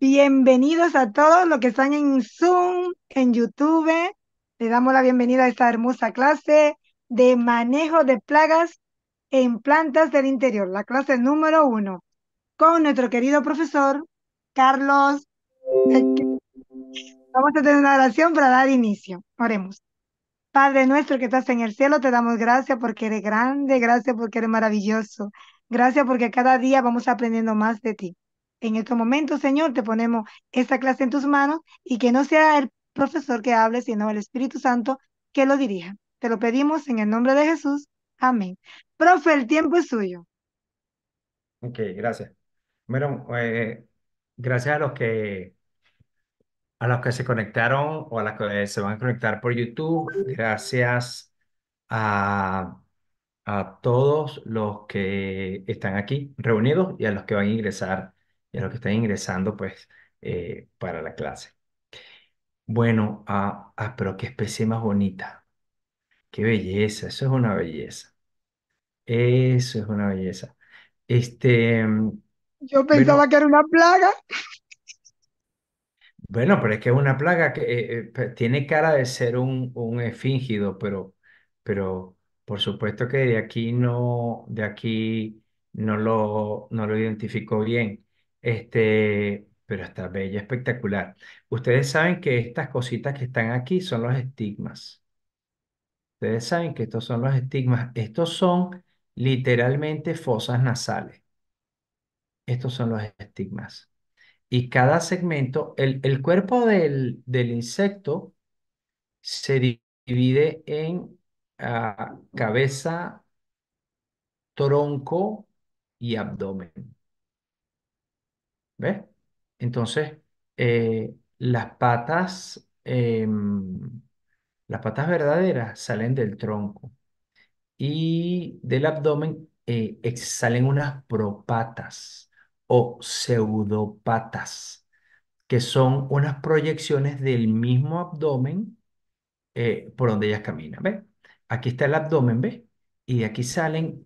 Bienvenidos a todos los que están en Zoom, en YouTube. le damos la bienvenida a esta hermosa clase de manejo de plagas en plantas del interior, la clase número uno, con nuestro querido profesor Carlos. Vamos a tener una oración para dar inicio. Oremos. Padre nuestro que estás en el cielo, te damos gracias porque eres grande, gracias porque eres maravilloso, gracias porque cada día vamos aprendiendo más de ti. En estos momentos, Señor, te ponemos esta clase en tus manos y que no sea el profesor que hable, sino el Espíritu Santo que lo dirija. Te lo pedimos en el nombre de Jesús. Amén. Profe, el tiempo es suyo. Ok, gracias. Bueno, eh, gracias a los que a los que se conectaron o a los que se van a conectar por YouTube. Gracias a, a todos los que están aquí reunidos y a los que van a ingresar y a que están ingresando pues eh, para la clase. Bueno, ah, ah, pero qué especie más bonita. Qué belleza, eso es una belleza. Eso es una belleza. Este, mm, Yo pensaba que era una plaga. bueno, pero es que es una plaga que eh, eh, tiene cara de ser un, un esfíngido, pero, pero por supuesto que de aquí no, de aquí no lo, no lo identifico bien. Este, pero está bella, espectacular. Ustedes saben que estas cositas que están aquí son los estigmas. Ustedes saben que estos son los estigmas. Estos son literalmente fosas nasales. Estos son los estigmas. Y cada segmento, el, cuerpo del, del, insecto se divide en ah, cabeza, tronco y abdomen. ¿Ves? Entonces, eh, las patas, em, las patas verdaderas salen del tronco y del abdomen eh, salen unas propatas o pseudopatas, que son unas proyecciones del mismo abdomen eh, por donde ellas caminan. ¿Ves? Aquí está el abdomen, ¿ves? Y de aquí salen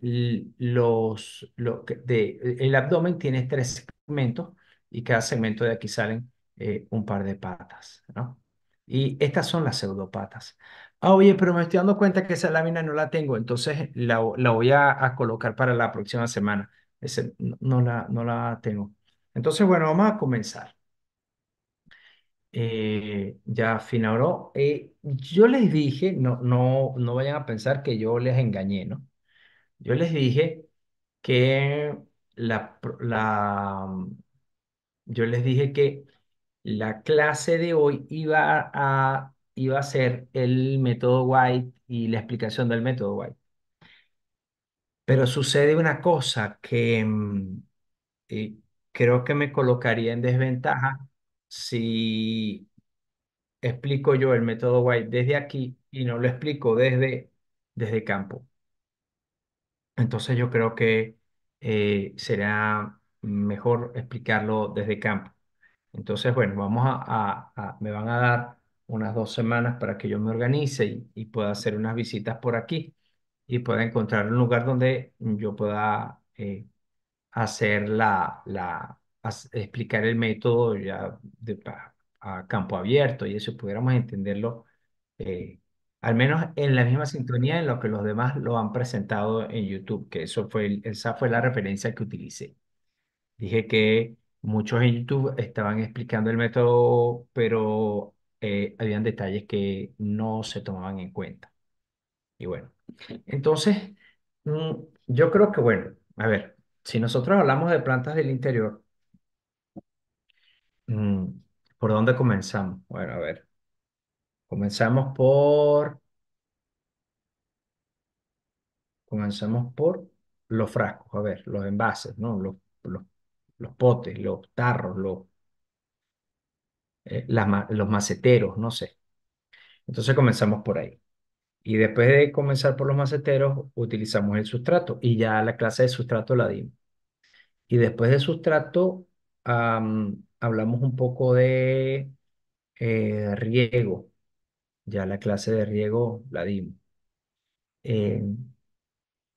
los, de- el abdomen tiene tres segmentos y cada segmento de aquí salen eh, un par de patas, ¿no? Y estas son las pseudopatas. Ah, oye, pero me estoy dando cuenta que esa lámina no la tengo, entonces la, la voy a, colocar para la próxima semana. Ese, no, la, no la tengo. Entonces, bueno, vamos a comenzar. Eh, ya finauro, eh, yo les dije, no, no, no vayan a pensar que yo les engañé, ¿no? Yo les dije que la, la, yo les dije que la clase de hoy iba a, iba a ser el método White y la explicación del método White. Pero sucede una cosa que mm, eh, creo que me colocaría en desventaja si explico yo el método White desde aquí y no lo explico desde, desde campo. Entonces yo creo que eh, será mejor explicarlo desde campo. Entonces, bueno, vamos a, me van a dar unas dos semanas para que yo me organice y, pueda hacer unas visitas por aquí y pueda encontrar un lugar donde yo pueda eh, hacer la, la explicar el método ya de, a campo abierto y eso pudiéramos entenderlo eh, al menos en la misma sintonía en lo que los demás lo han presentado en YouTube, que eso fue, esa fue la referencia que utilicé. Dije que muchos en YouTube estaban explicando el método, pero eh, habían detalles que no se tomaban en cuenta. Y bueno, entonces, mm, yo creo que, bueno, a ver, si nosotros hablamos de plantas del interior, mm, ¿por dónde comenzamos? Bueno, a ver, comenzamos por... Comenzamos por los frascos, a ver, los envases, ¿no? Los, los los potes, los tarros, los, eh, los maceteros, no sé. Entonces comenzamos por ahí. Y después de comenzar por los maceteros, utilizamos el sustrato y ya la clase de sustrato la dimos. Y después de sustrato, hablamos un poco de eh, riego. Ya la clase de riego la dimos. Eh,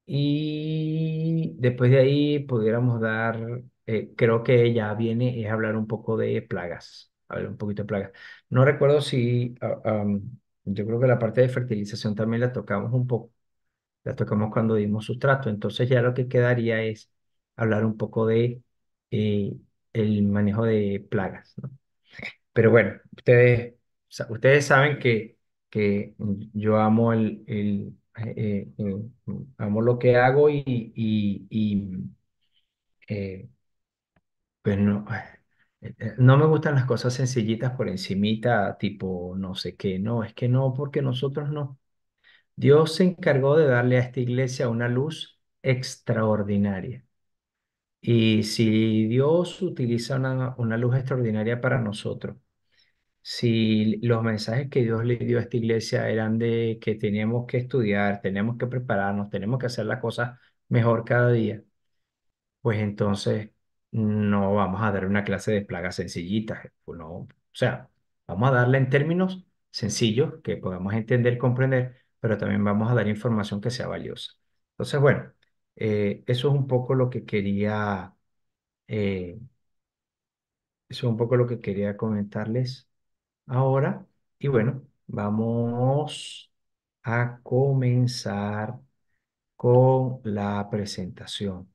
y después de ahí pudiéramos dar eh, creo que ya viene es hablar un poco de plagas, hablar un poquito de plagas. No recuerdo si, ah, yo creo que la parte de fertilización también la tocamos un poco, la tocamos cuando dimos sustrato, entonces ya lo que quedaría es hablar un poco de eh, el manejo de plagas, ¿no? Pero bueno, ustedes, ustedes saben que, que yo amo el, el eh, amo lo que hago y, y, pues no, eh, eh, no me gustan las cosas sencillitas por encimita, tipo no sé qué, no, es que no, porque nosotros no. Dios se encargó de darle a esta iglesia una luz extraordinaria. Y si Dios utiliza una, una luz extraordinaria para nosotros, si los mensajes que Dios le dio a esta iglesia eran de que teníamos que estudiar, tenemos que prepararnos, tenemos que hacer las cosas mejor cada día, pues entonces no vamos a dar una clase de plagas sencillitas, o sea, vamos a darla en términos sencillos que podamos entender, comprender, pero también vamos a dar información que sea valiosa. Entonces, bueno, eh, eso es un poco lo que quería, eh, eso es un poco lo que quería comentarles ahora. Y bueno, vamos a comenzar con la presentación.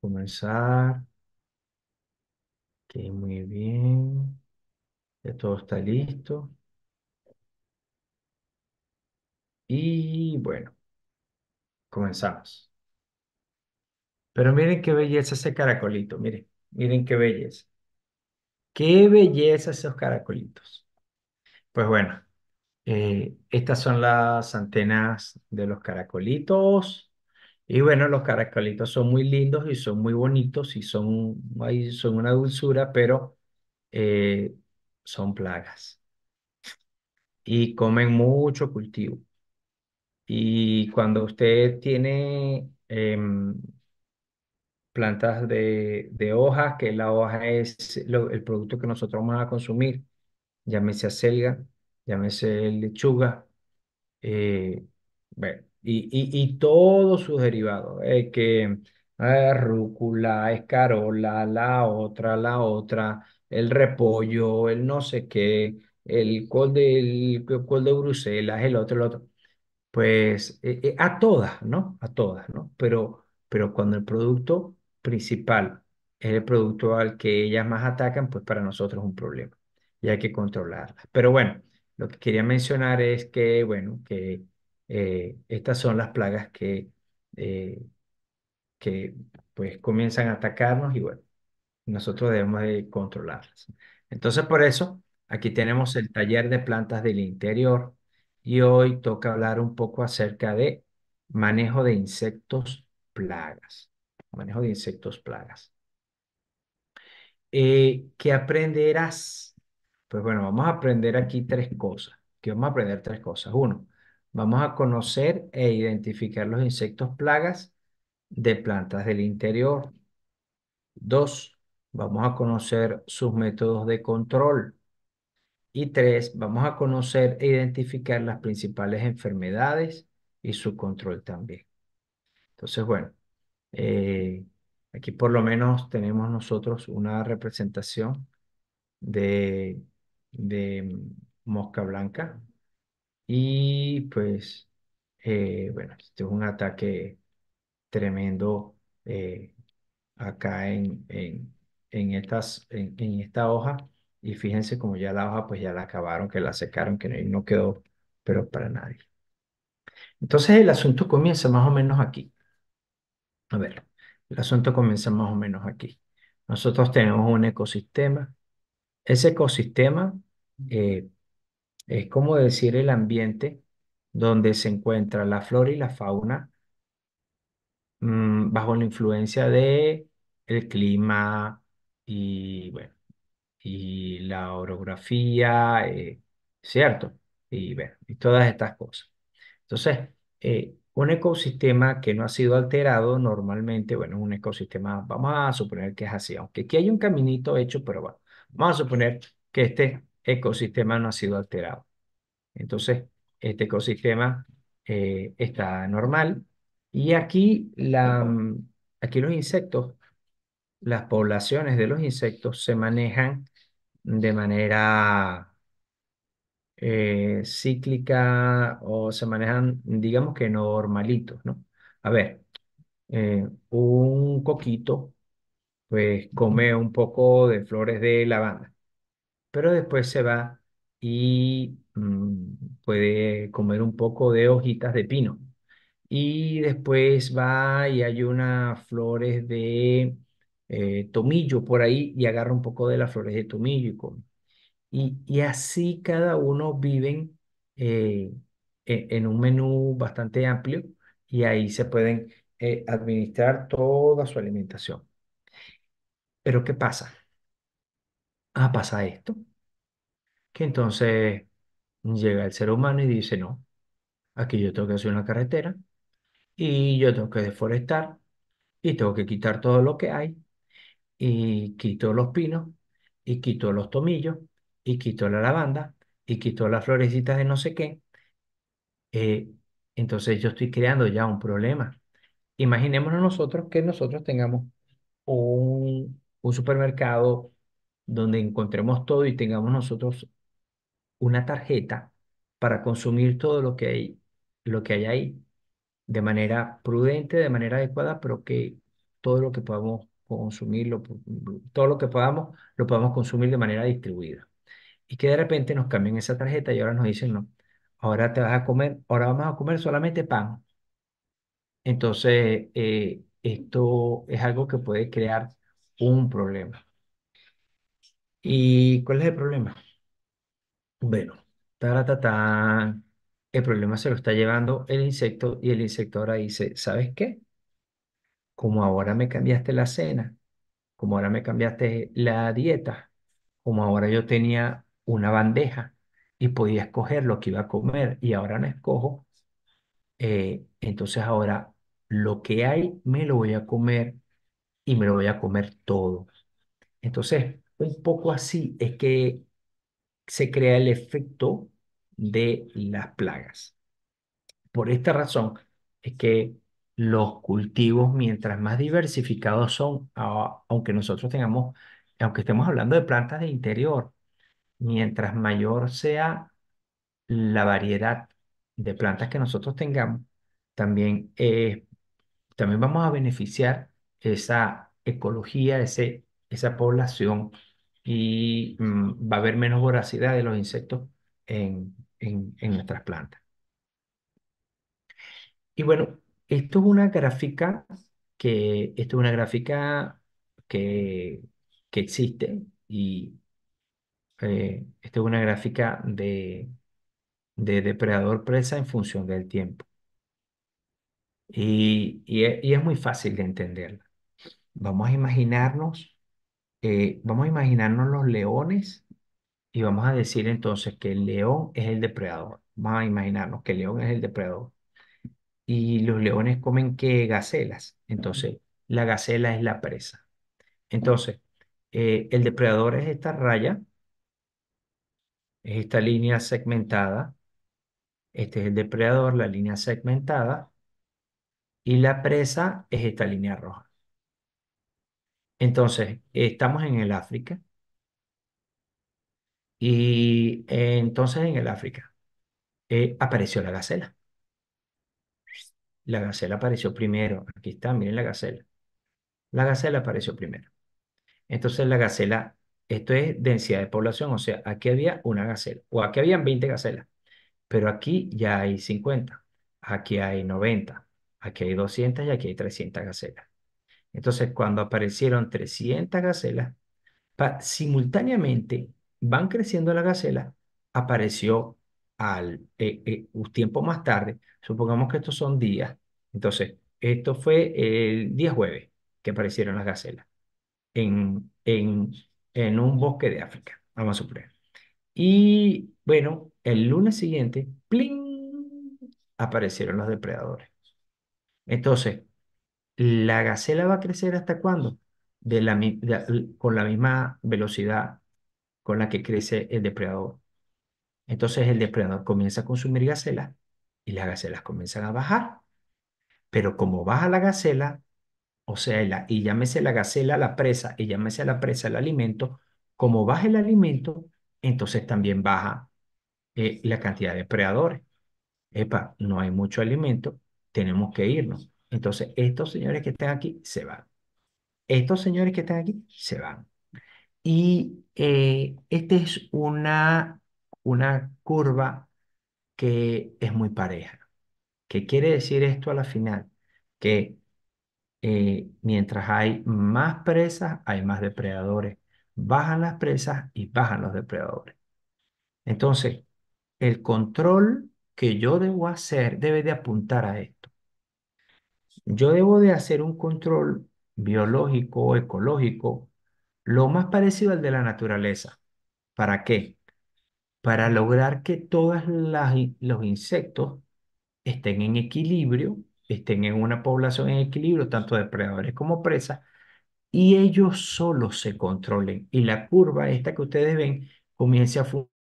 comenzar. que muy bien. Ya todo está listo. Y bueno, comenzamos. Pero miren qué belleza ese caracolito. Miren, miren qué belleza. Qué belleza esos caracolitos. Pues bueno, eh, estas son las antenas de los caracolitos. Y bueno, los caracolitos son muy lindos y son muy bonitos y son, son una dulzura, pero eh, son plagas. Y comen mucho cultivo. Y cuando usted tiene em, plantas de, de, hojas, que la hoja es el producto que nosotros vamos a consumir, llámese acelga, llámese lechuga, eh, bueno, y, y, y, todos sus derivados, que ah, rúcula, escarola, la otra, la otra, el repollo, el no sé qué, el col de, col de Bruselas, el otro, el otro. Pues eh, eh, a todas, ¿no? A todas, ¿no? Pero, pero cuando el producto principal es el producto al que ellas más atacan, pues para nosotros es un problema y hay que controlarla. Pero bueno, lo que quería mencionar es que, bueno, que eh, estas son las plagas que, eh, que pues comienzan a atacarnos y bueno, nosotros debemos de controlarlas. Entonces, por eso, aquí tenemos el taller de plantas del interior y hoy toca hablar un poco acerca de manejo de insectos plagas. Manejo de insectos plagas. Eh, ¿Qué aprenderás? Pues bueno, vamos a aprender aquí tres cosas. Que vamos a aprender tres cosas. Uno, vamos a conocer e identificar los insectos plagas de plantas del interior. Dos, vamos a conocer sus métodos de control. Y tres, vamos a conocer e identificar las principales enfermedades y su control también. Entonces, bueno, eh, aquí por lo menos tenemos nosotros una representación de de mosca blanca. Y pues, eh, bueno, este es un ataque tremendo eh, acá en, en, estas, en, esta hoja. Y fíjense como ya la hoja, pues ya la acabaron, que la secaron, que no, no quedó, pero para nadie. Entonces el asunto comienza más o menos aquí. A ver, el asunto comienza más o menos aquí. Nosotros tenemos un ecosistema. Ese ecosistema eh, es como decir el ambiente donde se encuentra la flora y la fauna mm, bajo la influencia de el clima y bueno y la orografía, eh, ¿cierto? Y y todas estas cosas. Entonces, eh, un ecosistema que no ha sido alterado normalmente, bueno, un ecosistema, vamos a suponer que es así, aunque aquí hay un caminito hecho, pero bueno, vamos a suponer que este ecosistema no ha sido alterado. Entonces, este ecosistema eh, está normal. Y aquí, la, mm, aquí los insectos, las poblaciones de los insectos se manejan de manera eh, cíclica o se manejan, digamos que normalitos, ¿no? A ver, eh, un coquito, pues come un poco de flores de lavanda pero después se va y mm, puede comer un poco de hojitas de pino. Y después va y hay unas flores de eh, tomillo por ahí y agarra un poco de las flores de tomillo y come. Y, así cada uno viven eh, e-, en un menú bastante amplio y ahí se pueden eh, administrar toda su alimentación. Pero ¿qué pasa? ah, pasa esto, que entonces llega el ser humano y dice, no, aquí yo tengo que hacer una carretera y yo tengo que deforestar y tengo que quitar todo lo que hay y quito los pinos y quito los tomillos y quito la lavanda y quito las florecitas de no sé qué. Eh, entonces yo estoy creando ya un problema. Imaginémonos nosotros que nosotros tengamos un, un supermercado donde encontremos todo y tengamos nosotros una tarjeta para consumir todo lo que hay, lo que hay ahí, de manera prudente, de manera adecuada, pero que todo lo que podamos consumir, todo lo que podamos, lo podamos consumir de manera distribuida. Y que de repente nos cambien esa tarjeta y ahora nos dicen, no, ahora te vas a comer, ahora vamos a comer solamente pan. Entonces, eh, esto es algo que puede crear un problema. ¿Y cuál es el problema? Bueno, El problema se lo está llevando el insecto y el insecto ahora dice, ¿sabes qué? Como ahora me cambiaste la cena, como ahora me cambiaste la dieta, como ahora yo tenía una bandeja y podía escoger lo que iba a comer y ahora no escojo, eh, entonces ahora lo que hay me lo voy a comer y me lo voy a comer todo. Entonces, un poco así es que se crea el efecto de las plagas. Por esta razón es que los cultivos, mientras más diversificados son, ah, aunque nosotros tengamos, aunque estemos hablando de plantas de interior, mientras mayor sea la variedad de plantas que nosotros tengamos, también, eh, también vamos a beneficiar esa ecología, ese, esa población y mm, va a haber menos voracidad de los insectos en, nuestras plantas. Y bueno, esto es una gráfica que, esto es una gráfica que, que existe y eh, esto es una gráfica de, de depredador presa en función del tiempo. y, y es muy fácil de entenderla. Vamos a imaginarnos eh, vamos a imaginarnos los leones y vamos a decir entonces que el león es el depredador. Vamos a imaginarnos que el león es el depredador. Y los leones comen que gacelas. Entonces, la gacela es la presa. Entonces, eh, el depredador es esta raya, es esta línea segmentada. Este es el depredador, la línea segmentada. Y la presa es esta línea roja. Entonces, estamos en el África. Y entonces en el África eh, apareció la gacela. La gacela apareció primero. Aquí está, miren la gacela. La gacela apareció primero. Entonces la gacela, esto es densidad de población, o sea, aquí había una gacela, o aquí habían 20 gacelas, pero aquí ya hay 50, aquí hay 90, aquí hay 200 y aquí hay 300 gacelas. Entonces, cuando aparecieron 300 gacelas, simultáneamente van creciendo las gacelas, apareció al, eh, eh, un tiempo más tarde, supongamos que estos son días, entonces, esto fue el día jueves que aparecieron las gacelas en, en, en un bosque de África, vamos a suponer. Y bueno, el lunes siguiente, ¡pling! aparecieron los depredadores. Entonces, ¿La gacela va a crecer hasta cuándo? con la misma velocidad con la que crece el depredador. Entonces el depredador comienza a consumir gacelas y las gacelas comienzan a bajar. Pero como baja la gacela, o sea, y llámese la gacela la presa, y llámese la presa el alimento, como baja el alimento, entonces también baja eh, la cantidad de depredadores. Epa, no hay mucho alimento, tenemos que irnos. Entonces, estos señores que están aquí se van. Estos señores que están aquí se van. Y eh, esta es una, una curva que es muy pareja. ¿Qué quiere decir esto a la final? Que eh, mientras hay más presas, hay más depredadores. Bajan las presas y bajan los depredadores. Entonces, el control que yo debo hacer debe de apuntar a esto yo debo de hacer un control biológico o ecológico lo más parecido al de la naturaleza. ¿Para qué? Para lograr que todos los insectos estén en equilibrio, estén en una población en equilibrio, tanto depredadores como presas, y ellos solo se controlen. Y la curva esta que ustedes ven comience a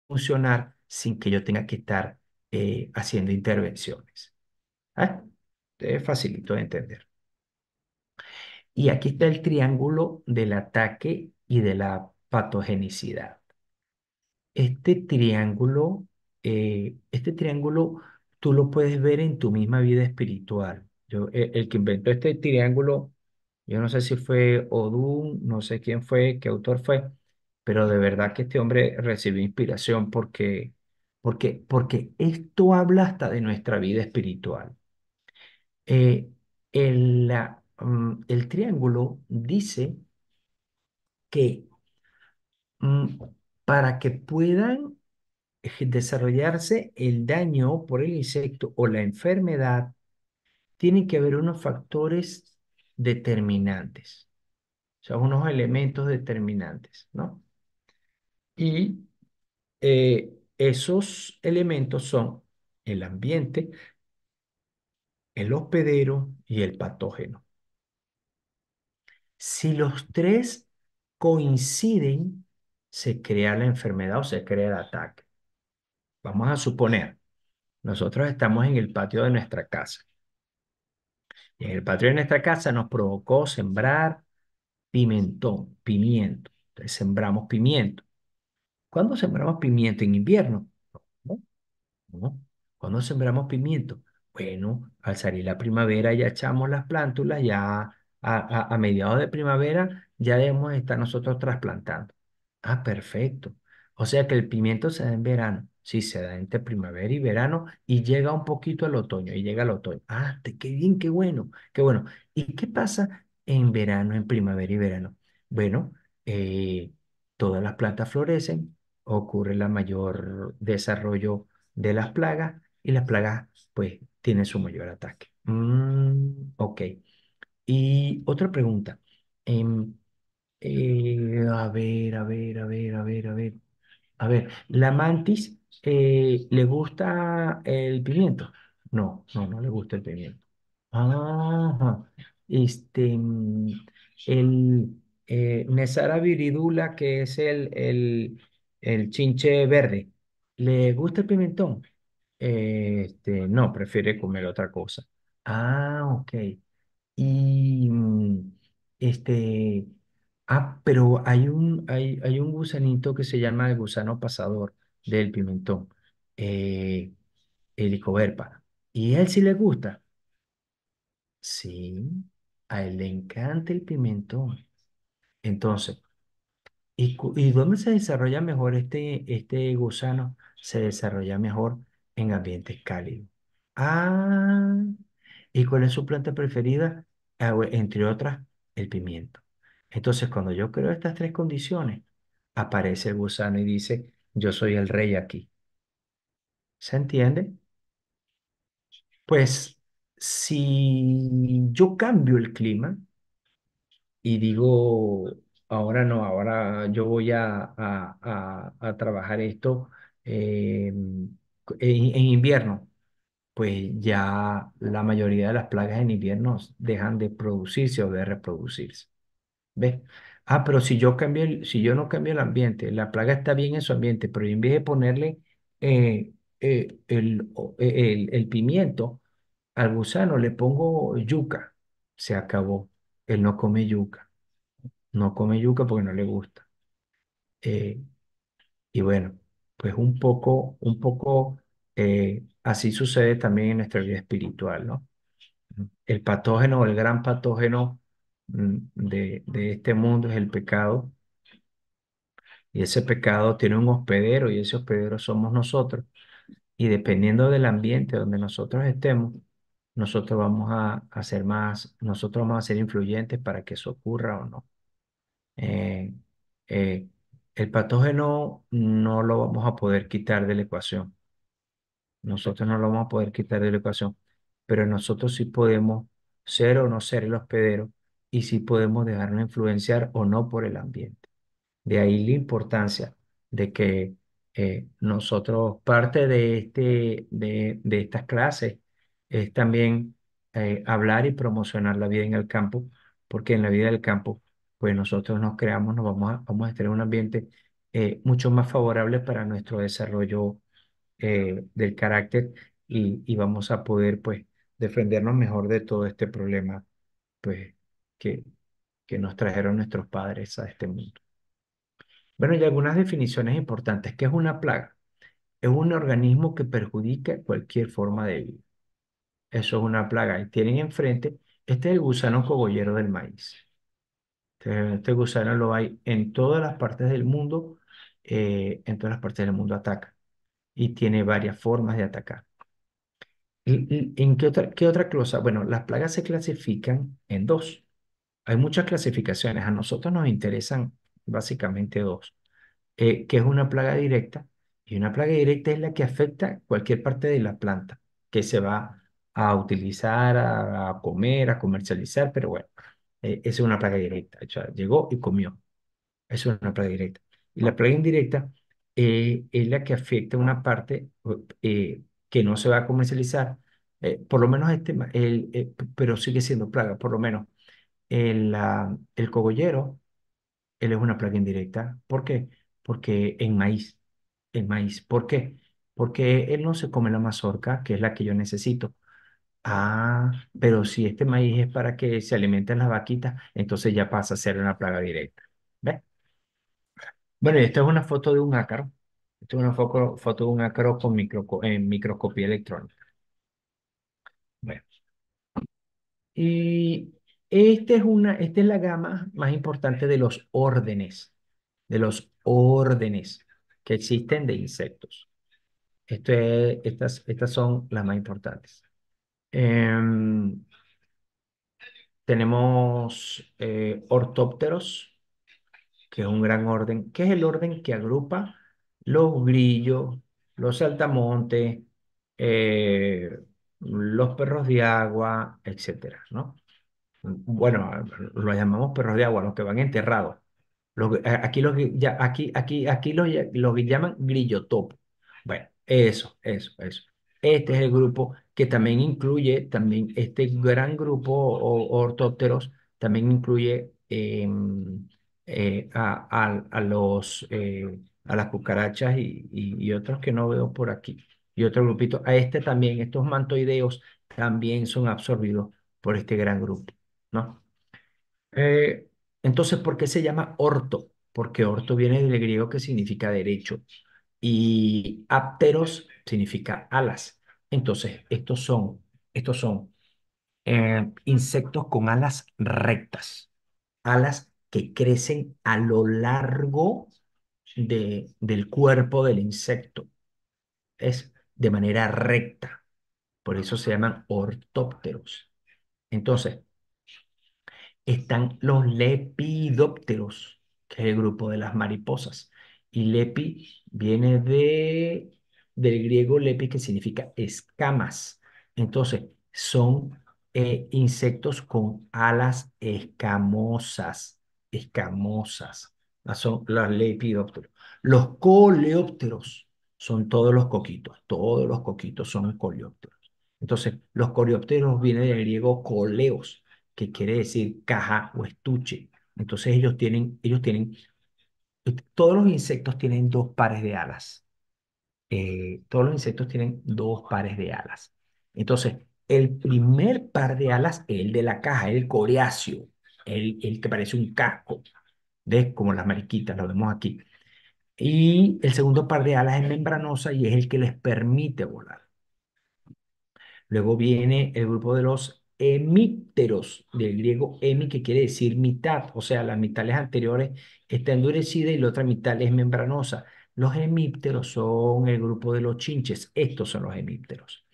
funcionar sin que yo tenga que estar eh, haciendo intervenciones. ¿Ah? Es facilito de entender. Y aquí está el triángulo del ataque y de la patogenicidad. Este triángulo, eh, este triángulo tú lo puedes ver en tu misma vida espiritual. Yo, e, el, que inventó este triángulo, yo no sé si fue Odun, no sé quién fue, qué autor fue, pero de verdad que este hombre recibió inspiración porque, porque, porque esto habla hasta de nuestra vida espiritual. Eh, el, mm, el, triángulo dice que mm, para que puedan desarrollarse el daño por el insecto o la enfermedad, tienen que haber unos factores determinantes, o sea, unos elementos determinantes, ¿no? Y eh, esos elementos son el ambiente, el hospedero y el patógeno. Si los tres coinciden, se crea la enfermedad o se crea el ataque. Vamos a suponer, nosotros estamos en el patio de nuestra casa. Y en el patio de nuestra casa nos provocó sembrar pimentón, pimiento. Entonces sembramos pimiento. ¿Cuándo sembramos pimiento? ¿En invierno? ¿Cuándo sembramos pimiento? Bueno, al salir la primavera ya echamos las plántulas, ya a, mediados de primavera ya debemos estar nosotros trasplantando. Ah, perfecto. O sea que el pimiento se da en verano. Sí, se da entre primavera y verano y llega un poquito al otoño y llega al otoño. Ah, qué bien, qué bueno, qué bueno. ¿Y qué pasa en verano, en primavera y verano? Bueno, eh, todas las plantas florecen, ocurre el mayor desarrollo de las plagas y las plagas pues tiene su mayor ataque. ok. Y otra pregunta. a ver, a ver, a ver, a ver, a ver. A ver, ¿la mantis le gusta el pimiento? No, no, no le gusta el pimiento. Ah, Este, el eh, Nesara viridula, que es el, el, el chinche verde, ¿le gusta el pimentón? Este, no, prefiere comer otra cosa. Ah, ok. Y mm, este, ah, pero hay un, hay, un gusanito que se llama el gusano pasador del pimentón, eh, el ¿Y a él sí le gusta? Sí, a él le encanta el pimentón. Entonces, ¿y, dónde se desarrolla mejor este, este gusano? Se desarrolla mejor en ambientes cálidos. Ah, ¿y cuál es su planta preferida? Ah, entre otras, el pimiento. Entonces, cuando yo creo estas tres condiciones, aparece el gusano y dice, yo soy el rey aquí. ¿Se entiende? Pues si yo cambio el clima y digo, ahora no, ahora yo voy a, trabajar esto eh, en, invierno, pues ya la mayoría de las plagas en invierno dejan de producirse o de reproducirse. ¿Ves? Ah, pero si yo cambio, si yo no cambio el ambiente, la plaga está bien en su ambiente, pero en vez de ponerle eh, eh, e, el, el, pimiento al gusano, le pongo yuca. Se acabó. Él no come yuca. No come yuca porque no le gusta. Eh, y bueno, pues un poco, un poco eh, así sucede también en nuestra vida espiritual, ¿no? El patógeno, el gran patógeno mm, de, este mundo es el pecado. Y ese pecado tiene un hospedero y ese hospedero somos nosotros. Y dependiendo del ambiente donde nosotros estemos, nosotros vamos a, ser más, nosotros vamos a ser influyentes para que eso ocurra o no. Eh, eh, el patógeno no lo vamos a poder quitar de la ecuación. Nosotros no lo vamos a poder quitar de la educación, pero nosotros sí podemos ser o no ser el hospedero y sí podemos dejarnos influenciar o no por el ambiente. De ahí la importancia de que eh, nosotros, parte de, este, de, estas clases es también eh, hablar y promocionar la vida en el campo, porque en la vida del campo, pues nosotros nos creamos, nos vamos a, vamos a tener un ambiente eh, mucho más favorable para nuestro desarrollo eh, del carácter y, vamos a poder pues defendernos mejor de todo este problema pues que, que nos trajeron nuestros padres a este mundo. Bueno, y algunas definiciones importantes. ¿Qué es una plaga? Es un organismo que perjudica cualquier forma de vida. Eso es una plaga. Y tienen enfrente, este es el gusano cogollero del maíz. Este, este, gusano lo hay en todas las partes del mundo, eh, en todas las partes del mundo ataca y tiene varias formas de atacar. ¿En qué otra, qué otra cosa? Bueno, las plagas se clasifican en dos. Hay muchas clasificaciones. A nosotros nos interesan básicamente dos, eh, que es una plaga directa y una plaga directa es la que afecta cualquier parte de la planta que se va a utilizar, a, comer, a comercializar, pero bueno, eh, es una plaga directa. llegó y comió. Es una plaga directa. Y la plaga indirecta eh, es la que afecta una parte eh, que no se va a comercializar, eh, por lo menos este, el, pero sigue siendo plaga, por lo menos el, el cogollero, él es una plaga indirecta. ¿Por qué? Porque en maíz, en maíz. ¿Por qué? Porque él no se come la mazorca, que es la que yo necesito. Ah, pero si este maíz es para que se alimenten las vaquitas, entonces ya pasa a ser una plaga directa. ¿Ves? Bueno, esta es una foto de un ácaro. Esta es una foto de un ácaro con en microscopía electrónica. Bueno, y esta es una, esta es la gama más importante de los órdenes, de los órdenes que existen de insectos. Esto estas, estas son las más importantes. Em, tenemos eh, ortópteros, que es un gran orden, que es el orden que agrupa los grillos, los saltamontes, eh, los perros de agua, etcétera, ¿no? Bueno, los llamamos perros de agua, los que van enterrados. aquí los, ya, aquí, aquí, aquí los, los llaman grillotopos. Bueno, eso, eso, eso. Este es el grupo que también incluye, también este gran grupo ortópteros, también incluye em, eh, a, los, eh, a las cucarachas y, otros que no veo por aquí. Y otro grupito, a este también, estos mantoideos también son absorbidos por este gran grupo, ¿no? Eh, entonces, ¿por qué se llama orto? Porque orto viene del griego que significa derecho y apteros significa alas. Entonces, estos son, estos son insectos con alas rectas, alas que crecen a lo largo de, del cuerpo del insecto. Es de manera recta. Por eso se llaman ortópteros. Entonces, están los lepidópteros, que es el grupo de las mariposas. Y lepi viene de, del griego lepi, que significa escamas. Entonces, son eh, insectos con alas escamosas escamosas, son las lepidópteros. Los coleópteros son todos los coquitos, todos los coquitos son coleópteros. Entonces, los coleópteros vienen del griego coleos, que quiere decir caja o estuche. Entonces, ellos tienen, ellos tienen, todos los insectos tienen dos pares de alas. Eh, todos los insectos tienen dos pares de alas. Entonces, el primer par de alas es el de la caja, el coriáceo el, que parece un casco, ¿ves? Como las mariquitas, lo vemos aquí. Y el segundo par de alas es membranosa y es el que les permite volar. Luego viene el grupo de los hemípteros, del griego hemi, que quiere decir mitad, o sea, las mitales anteriores está endurecida y la otra mitad es membranosa. Los hemípteros son el grupo de los chinches, estos son los hemípteros.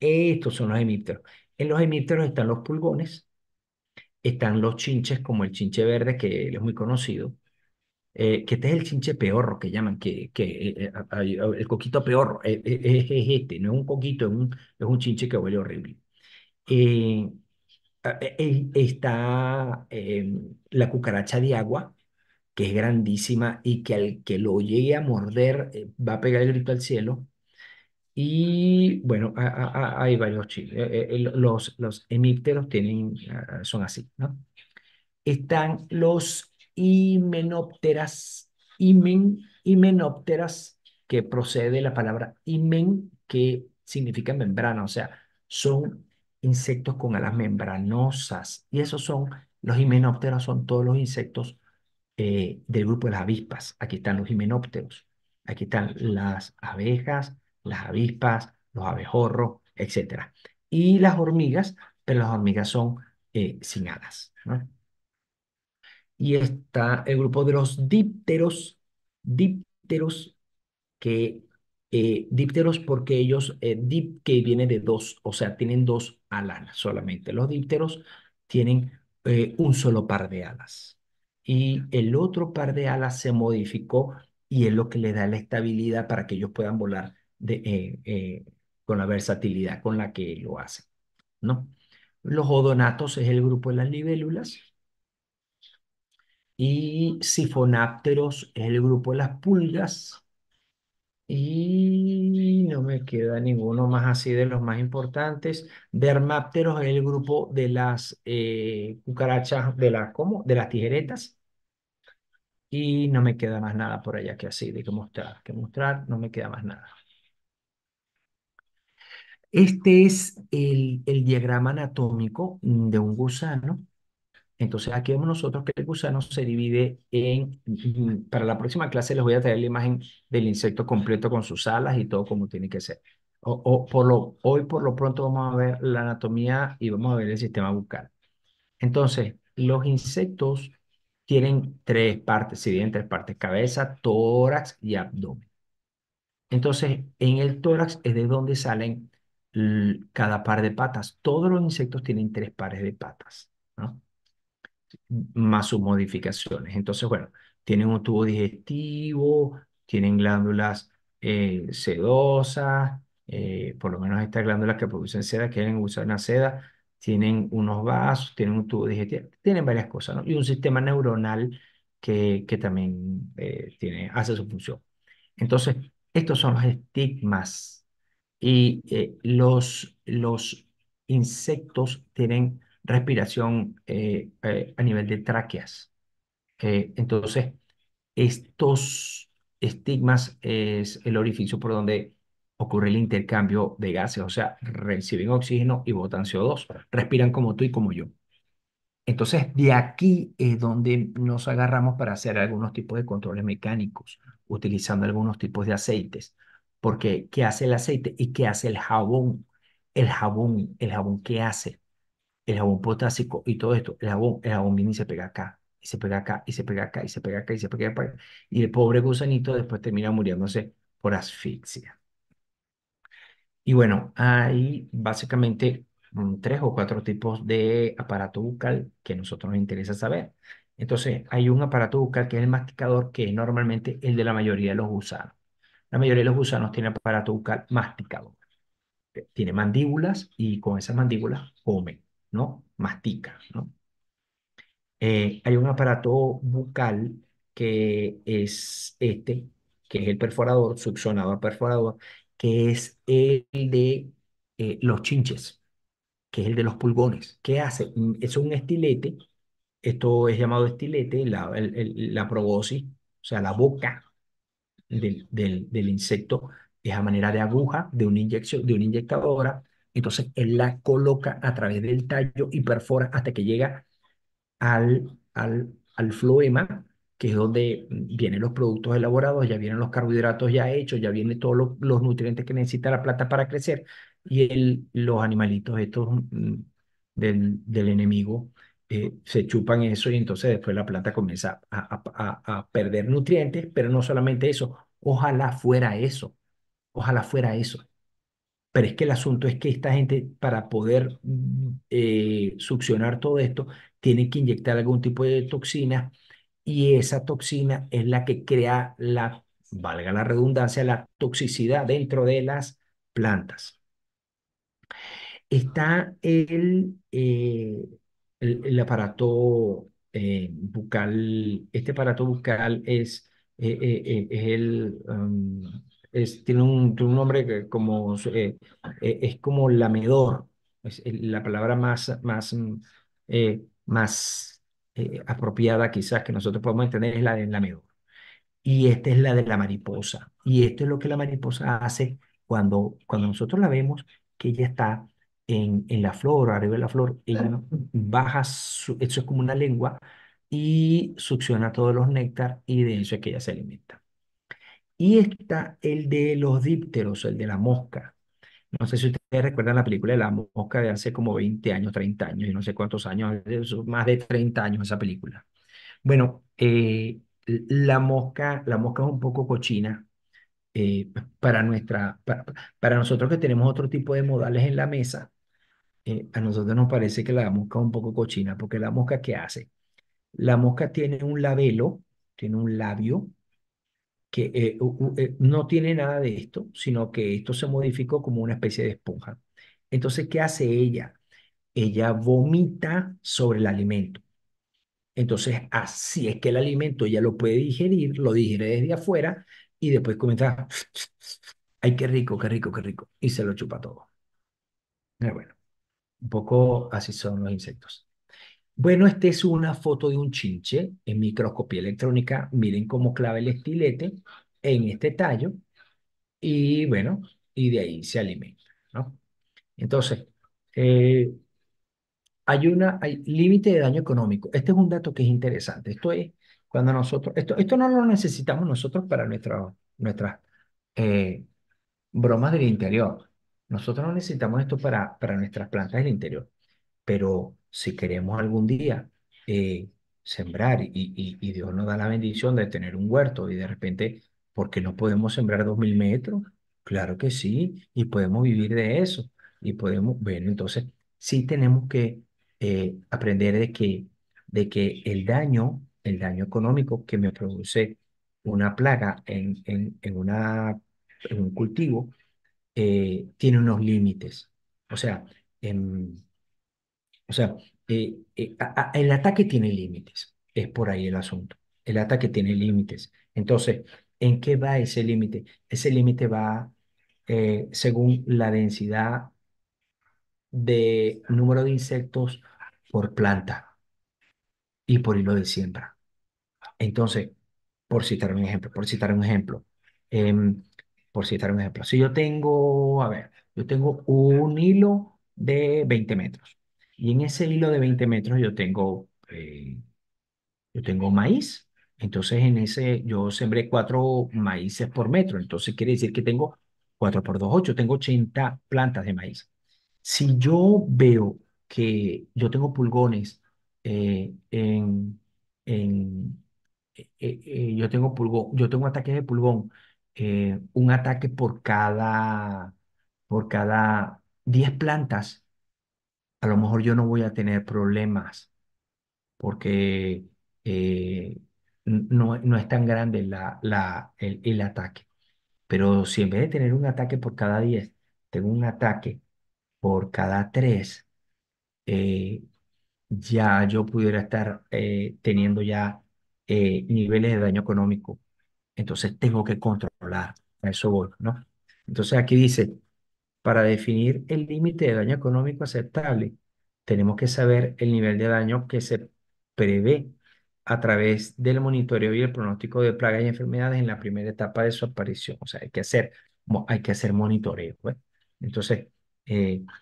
Estos son los hemípteros. En los hemípteros están los pulgones, están los chinches como el chinche verde, que es muy conocido, eh, que este es el chinche peorro que llaman, que, que eh, eh, el coquito peorro, es, este, no es un coquito, es un, es un chinche que huele horrible. E, e, está em, la cucaracha de agua, que es grandísima y que al que lo llegue a morder va a pegar el grito al cielo. Y bueno, hay varios chiles. Eh, eh, los, los hemípteros tienen, ah, son así, ¿no? Están los himenópteras, himen, himenópteras, que procede de la palabra himen, que significa membrana, o sea, son insectos con alas membranosas. Y esos son, los himenópteros son todos los insectos eh, del grupo de las avispas. Aquí están los himenópteros, aquí están las abejas, las avispas, los abejorros, etc. Y las hormigas, pero las hormigas son eh, sin alas. Y está el grupo de los dípteros, dípteros, que eh, dípteros porque ellos, eh, que viene de dos, o sea, tienen dos alas solamente. Los dípteros tienen un solo par de alas. Y el otro par de alas se modificó y es lo que le da la estabilidad para que ellos puedan volar eh, eh, con la versatilidad con la que lo hace ¿no? Los odonatos es el grupo de las libélulas y sifonápteros es el grupo de las pulgas y no me queda ninguno más así de los más importantes. Dermápteros es el grupo de las eh, cucarachas, de, de las tijeretas. Y no me queda más nada por allá que así de que mostrar, que mostrar, no me queda más nada. Este es el, diagrama anatómico de un gusano. Entonces aquí vemos nosotros que el gusano se divide en, mm, para la próxima clase les voy a traer la imagen del insecto completo con sus alas y todo como tiene que ser. hoy por lo pronto vamos a ver la anatomía y vamos a ver el sistema bucal. Entonces, los insectos tienen tres partes, se dividen tres partes, cabeza, tórax y abdomen. Entonces, en el tórax es de donde salen cada par de patas. Todos los insectos tienen tres pares de patas, ¿no? Más sus modificaciones. Entonces, bueno, tienen un tubo digestivo, tienen glándulas eh, sedosas, eh, por lo menos estas glándulas que producen seda, que quieren usar una seda, tienen unos vasos, tienen un tubo digestivo, tienen varias cosas, ¿no? Y un sistema neuronal que, que también eh, tiene, hace su función. Entonces, estos son los estigmas y eh, los, los insectos tienen respiración eh, eh, a nivel de tráqueas. entonces, estos estigmas es el orificio por donde ocurre el intercambio de gases, o sea, reciben oxígeno y botan CO2, respiran como tú y como yo. Entonces, de aquí es donde nos agarramos para hacer algunos tipos de controles mecánicos, utilizando algunos tipos de aceites, porque ¿qué hace el aceite y qué hace el jabón? El jabón, el jabón, ¿qué hace? El jabón potásico y todo esto. El jabón, el jabón viene y se pega acá, y se pega acá, y se pega acá, y se pega acá, y se pega acá. Y el pobre gusanito después termina muriéndose por asfixia. Y bueno, hay básicamente mm, tres o cuatro tipos de aparato bucal que a nosotros nos interesa saber. Entonces, hay un aparato bucal que es el masticador, que es normalmente el de la mayoría de los gusanos. La mayoría de los gusanos tiene aparato bucal masticado. Tiene mandíbulas y con esas mandíbulas come, ¿no? Mastica, ¿no? Eh, hay un aparato bucal que es este, que es el perforador, subsonador perforador, que es el de eh, los chinches, que es el de los pulgones. ¿Qué hace? Mm, es un estilete, esto es llamado estilete, la, la probosis, o sea, la boca del, del, insecto es a manera de aguja, de una inyección, de una inyectadora. Entonces él la coloca a través del tallo y perfora hasta que llega al, al, al floema, que es donde vienen los productos elaborados, ya vienen los carbohidratos ya hechos, ya vienen todos los, nutrientes que necesita la planta para crecer. Y el, los animalitos estos mm, del, del enemigo eh, se chupan eso y entonces después la planta comienza a, perder nutrientes, pero no solamente eso, ojalá fuera eso, ojalá fuera eso. Pero es que el asunto es que esta gente para poder mm, eh, succionar todo esto, tiene que inyectar algún tipo de toxina y esa toxina es la que crea la, valga la redundancia, la toxicidad dentro de las plantas. Está el... Eh, el, aparato eh, bucal, este aparato bucal es, eh, eh, es el, tiene, un, un, nombre que como, es como lamedor, es la palabra más, más, mm, más apropiada quizás que nosotros podemos entender es la del lamedor. Y esta es la de la mariposa. Y esto es lo que la mariposa hace cuando, cuando nosotros la vemos, que ella está en, la flor, arriba de la flor, ella baja, eso es como una lengua, y succiona todos los néctar y de eso es que ella se alimenta. Y está el de los dípteros, el de la mosca. No sé si ustedes recuerdan la película de la mosca de hace como 20 años, 30 años, y no sé cuántos años, más de 30 años esa película. Bueno, eh, la mosca, la mosca es un poco cochina eh, para, nuestra, para nosotros que tenemos otro tipo de modales en la mesa, eh, a nosotros nos parece que la mosca es un poco cochina, porque la mosca, ¿qué hace? La mosca tiene un labelo, tiene un labio, que eh, eh, no tiene nada de esto, sino que esto se modificó como una especie de esponja. Entonces, ¿qué hace ella? Ella vomita sobre el alimento. Entonces, así es que el alimento ella lo puede digerir, lo digiere desde afuera y después comienza, ay, qué rico, qué rico, qué rico, y se lo chupa todo. Pero ah, bueno, un poco así son los insectos. Bueno, esta es una foto de un chinche en microscopía electrónica. Miren cómo clave el estilete en este tallo y bueno, y de ahí se alimenta, ¿no? Entonces, eh, hay una hay límite de daño económico. Este es un dato que es interesante. Esto es cuando nosotros, esto, no lo necesitamos nosotros para nuestra, nuestras eh, bromas del interior. Nosotros no necesitamos esto para, para nuestras plantas del interior, pero si queremos algún día eh, sembrar y, y, Dios nos da la bendición de tener un huerto y de repente, ¿por qué no podemos sembrar dos mil metros? Claro que sí, y podemos vivir de eso. Y podemos, bueno, entonces sí tenemos que eh, aprender de que, de que el daño, el daño económico que me produce una plaga en, en, en, una, en un cultivo, eh, tiene unos límites. O sea, em, o sea eh, eh, el ataque tiene límites. Es por ahí el asunto. El ataque tiene límites. Entonces, ¿en qué va ese límite? Ese límite va según la densidad de número de insectos por planta y por hilo de siembra. Entonces, por citar un ejemplo, por citar un ejemplo, em, por citar un ejemplo. Si yo tengo, a ver, yo tengo un hilo de 20 metros y en ese hilo de 20 metros yo tengo, eh, yo tengo maíz. Entonces en ese yo sembré cuatro maíces por metro. Entonces quiere decir que tengo 4 por 2, 8, tengo 80 plantas de maíz. Si yo veo que yo tengo pulgones eh, en, en eh, yo tengo yo tengo ataques de pulgón eh, un ataque por cada, por cada 10 plantas, a lo mejor yo no voy a tener problemas porque eh, no, es tan grande la, la, el, ataque. Pero si en vez de tener un ataque por cada 10, tengo un ataque por cada 3, eh, ya yo pudiera estar teniendo ya niveles de daño económico. Entonces tengo que controlar hablar, A eso voy, ¿no? Entonces aquí dice, para definir el límite de daño económico aceptable, tenemos que saber el nivel de daño que se prevé a través del monitoreo y el pronóstico de plagas y enfermedades en la primera etapa de su aparición. O sea, hay que hacer, hay que hacer monitoreo. ¿eh? Entonces,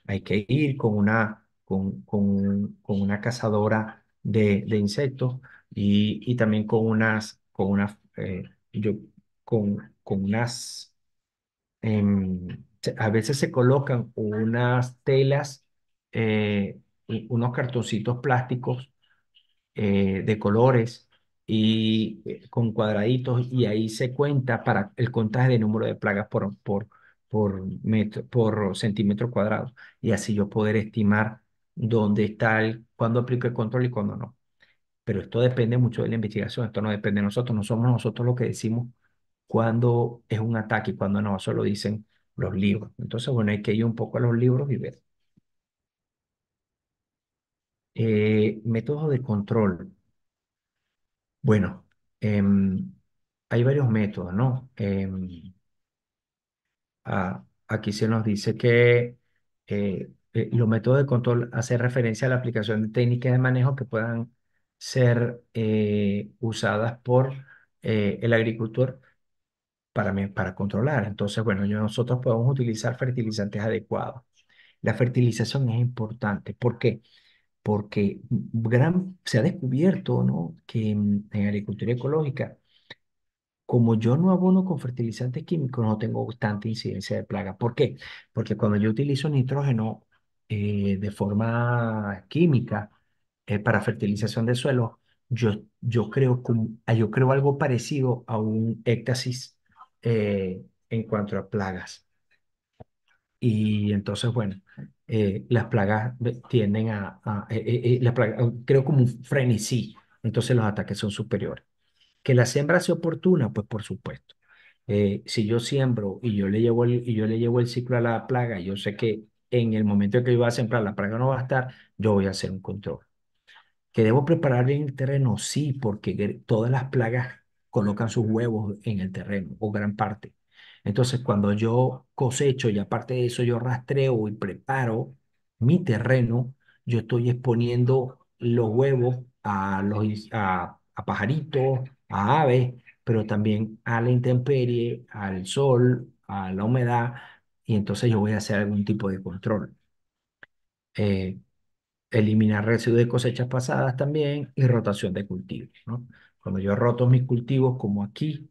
hay que ir con una, con, con, con una cazadora de, de insectos y, y, también con unas, con unas, eh, yo, con, con unas, em, a veces se colocan unas telas, eh, unos cartoncitos plásticos eh, de colores y eh, con cuadraditos y ahí se cuenta para el contaje de número de plagas por, por, por, por centímetro cuadrado y así yo poder estimar dónde está el, cuándo aplico el control y cuándo no. Pero esto depende mucho de la investigación, esto no depende de nosotros, no somos nosotros los que decimos cuando es un ataque y cuándo no, eso lo dicen los libros. Entonces, bueno, hay que ir un poco a los libros y ver. Eh, métodos de control. Bueno, em, hay varios métodos, ¿no? Em, ah, aquí se nos dice que eh, eh, los métodos de control hacen referencia a la aplicación de técnicas de manejo que puedan ser usadas por el agricultor para, para controlar. Entonces, bueno, nosotros podemos utilizar fertilizantes adecuados. La fertilización es importante. ¿Por qué? Porque gran, se ha descubierto ¿no? que en, agricultura ecológica, como yo no abono con fertilizantes químicos, no tengo tanta incidencia de plaga. ¿Por qué? Porque cuando yo utilizo nitrógeno eh, de forma química eh, para fertilización de suelo, yo, yo, creo, yo creo algo parecido a un éxtasis, eh, en cuanto a plagas. Y entonces, bueno, eh, las plagas tienden a, eh, las oh, creo como un frenesí, entonces los ataques son superiores. Que la siembra sea oportuna, pues por supuesto. si yo siembro y yo le llevo el, y yo le llevo el ciclo a la plaga, yo sé que en el momento en que yo voy a sembrar la plaga no va a estar, yo voy a hacer un control. ¿Que debo preparar bien el terreno? Sí, porque todas las plagas colocan sus huevos en el terreno, o gran parte. Entonces, cuando yo cosecho y aparte de eso yo rastreo y preparo mi terreno, yo estoy exponiendo los huevos a, los, a, pajaritos, a aves, pero también a la intemperie, al sol, a la humedad, y entonces yo voy a hacer algún tipo de control. Eh, eliminar residuos de cosechas pasadas también y rotación de cultivos. ¿no? Cuando yo roto mis cultivos, como aquí,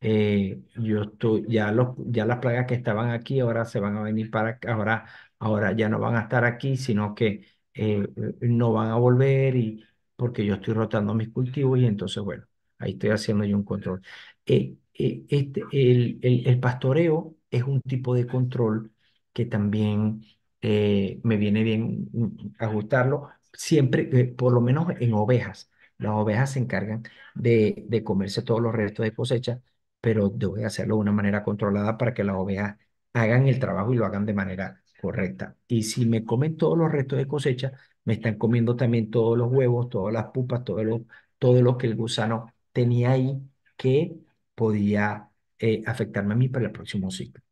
eh, yo estoy, ya, los, ya las plagas que estaban aquí ahora se van a venir para acá, ahora, ahora ya no van a estar aquí, sino que eh, no van a volver y porque yo estoy rotando mis cultivos y entonces, bueno, ahí estoy haciendo yo un control. Eh, este, el, el, el, pastoreo es un tipo de control que también me viene bien ajustarlo siempre, por lo menos en ovejas las ovejas se encargan de, de comerse todos los restos de cosecha, pero debe hacerlo de una manera controlada para que las ovejas hagan el trabajo y lo hagan de manera correcta. Y si me comen todos los restos de cosecha, me están comiendo también todos los huevos, todas las pupas, todo lo, que el gusano tenía ahí que podía eh, afectarme a mí para el próximo ciclo.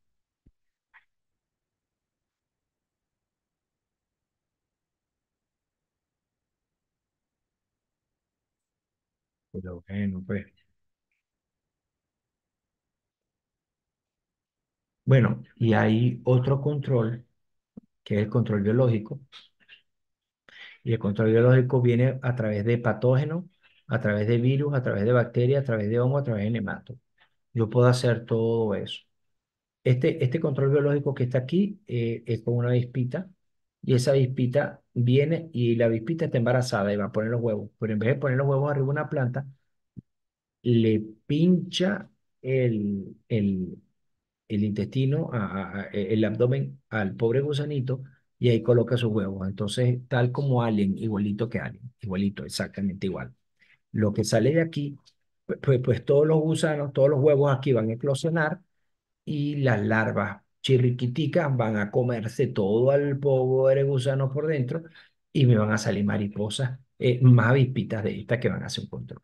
Pues. bueno, y hay otro control, que es el control biológico. Y el control biológico viene a través de patógenos, a través de virus, a través de bacterias, a través de hongos, a través de nemato. Yo puedo hacer todo eso. Este, este control biológico que está aquí eh, es con una vispita y esa vispita viene y la avispita está embarazada y va a poner los huevos, pero en vez de poner los huevos arriba de una planta, le pincha el, el, intestino, a, e, el abdomen al pobre gusanito y ahí coloca sus huevos. Entonces, tal como Alien, igualito que Alien, igualito, exactamente igual. Lo que sale de aquí, pues, pues, pues todos los gusanos, todos los huevos aquí van a eclosionar y las larvas chirriquiticas van a comerse todo al pobre gusano por dentro y me van a salir mariposas eh, más avispitas de estas que van a hacer un control.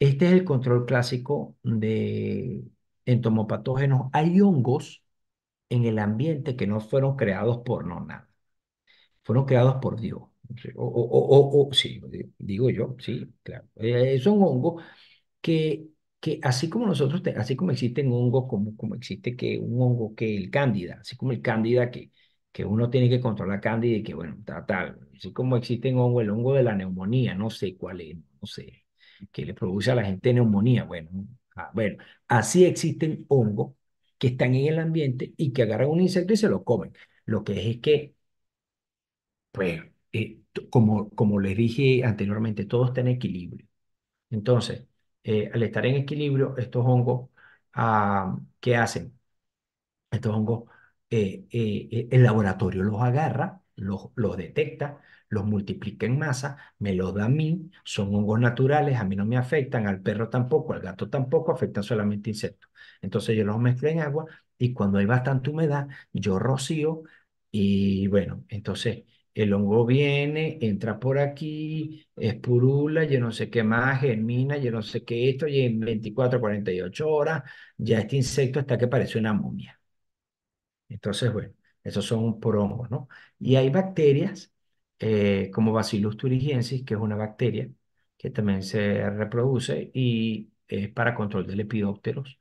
Este es el control clásico de entomopatógenos. Hay hongos en el ambiente que no fueron creados por no nada. Fueron creados por Dios. O, o, o, o sí, digo yo, sí, claro. Eh, eh, son hongos que que así como nosotros, así como existen hongos, como, como existe que un hongo que el cándida, así como el cándida que, que uno tiene que controlar cándida y que bueno, tal, tal, así como existen hongo el hongo de la neumonía, no sé cuál es, no sé, que le produce a la gente neumonía, bueno, ah, bueno, así existen hongos que están en el ambiente y que agarran un insecto y se lo comen. Lo que es, es que, pues, eh, como, como les dije anteriormente, todo está en equilibrio. Entonces, eh, al estar en equilibrio, estos hongos, ah, ¿qué hacen? Estos hongos, eh, eh, el laboratorio los agarra, los, los detecta, los multiplica en masa, me los da a mí, son hongos naturales, a mí no me afectan, al perro tampoco, al gato tampoco, afectan solamente insectos. Entonces yo los mezclo en agua y cuando hay bastante humedad, yo rocío y bueno, entonces el hongo viene, entra por aquí, espurula, yo no sé qué más, germina, yo no sé qué esto, y en 24, 48 horas ya este insecto está que parece una momia. Entonces, bueno, esos son por hongos, ¿no? Y hay bacterias eh, como Bacillus thuringiensis, que es una bacteria que también se reproduce y es para control de lepidópteros.